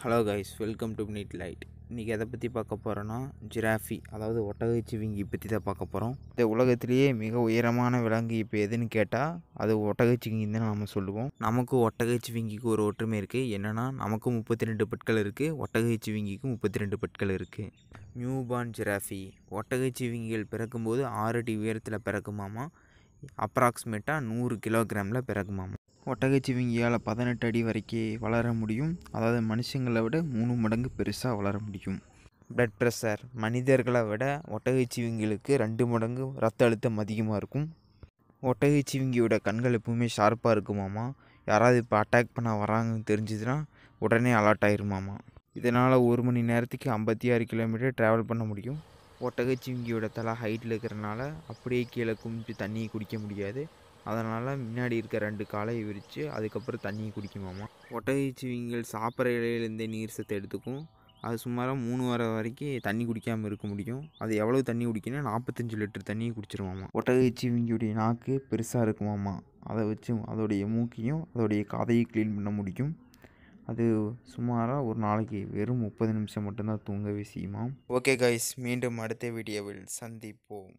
hello guys welcome to neat light இன்றைக்கி எதை பற்றி பார்க்க போகிறோன்னா ஜிராஃபி அதாவது ஒட்டகச்சிவிங்கி பற்றி தான் பார்க்க போகிறோம் இந்த உலகத்திலேயே மிக உயரமான விலங்கு இப்போ எதுன்னு கேட்டால் அது ஒட்டகச்சிவிங்கின்னு தான் நம்ம சொல்லுவோம் நமக்கு ஒட்டகச்சிவிங்கிக்கு ஒரு ஒற்றுமை இருக்குது என்னென்னா நமக்கு முப்பத்தி ரெண்டு பட்கள் இருக்குது ஒட்டகச்சிவிங்கிக்கு முப்பத்தி ரெண்டு பட்கள் இருக்குது நியூபார்ன் ஜிராஃபி ஒட்டகச்சிவிங்கிகள் பிறக்கும்போது ஆறு அடி உயரத்தில் பிறக்குமாமா அப்ராக்சிமேட்டாக நூறு கிலோகிராமில் பிறகுமாம் ஒட்டகச்சிவிங்கியால் பதினெட்டு அடி வரைக்கும் வளர முடியும் அதாவது மனுஷங்களை விட மூணு மடங்கு பெருசாக வளர முடியும் பிளட் ப்ரெஷர் மனிதர்களை விட ஒட்டகச்சிவிங்களுக்கு ரெண்டு மடங்கு ரத்த அழுத்தம் அதிகமாக இருக்கும் ஒட்டகச்சிவிங்கியோட கண்கள் எப்பவுமே ஷார்ப்பாக இருக்குமாமா யாராவது இப்போ அட்டாக் பண்ண வராங்கன்னு தெரிஞ்சுதுன்னா உடனே அலர்ட் ஆயிருமாமா இதனால் ஒரு மணி நேரத்துக்கு ஐம்பத்தி ஆறு கிலோமீட்டர் ட்ராவல் பண்ண முடியும் ஒட்டகச்சிவிங்கியோட தலை ஹைட்டில் இருக்கிறனால அப்படியே கீழே குமிச்சு தண்ணியை குடிக்க முடியாது அதனால் முன்னாடி இருக்க ரெண்டு காலையை விரித்து அதுக்கப்புறம் தண்ணியை குடிக்குமாமா ஒட்டகச்சிவிங்கள் சாப்பிட்ற இடையிலேருந்தே நீர் சத்து எடுத்துக்கும் அது சுமாராக மூணு வாரம் வரைக்கும் தண்ணி குடிக்காமல் இருக்க முடியும் அது எவ்வளோ தண்ணி குடிக்கணும் நாற்பத்தஞ்சு லிட்டர் தண்ணியை குடிச்சிருவாமா ஒட்டகச்சிவிங்கியுடைய நாக்கு பெருசாக இருக்குமாமா அதை வச்சு அதோடைய மூக்கையும் அதோடைய காதையும் க்ளீன் பண்ண முடியும் அது சுமாராக ஒரு நாளைக்கு வெறும் முப்பது நிமிஷம் மட்டும்தான் தூங்கவே செய்யுமா ஓகே கைஸ் மீண்டும் அடுத்த வீடியோவில் சந்திப்போம்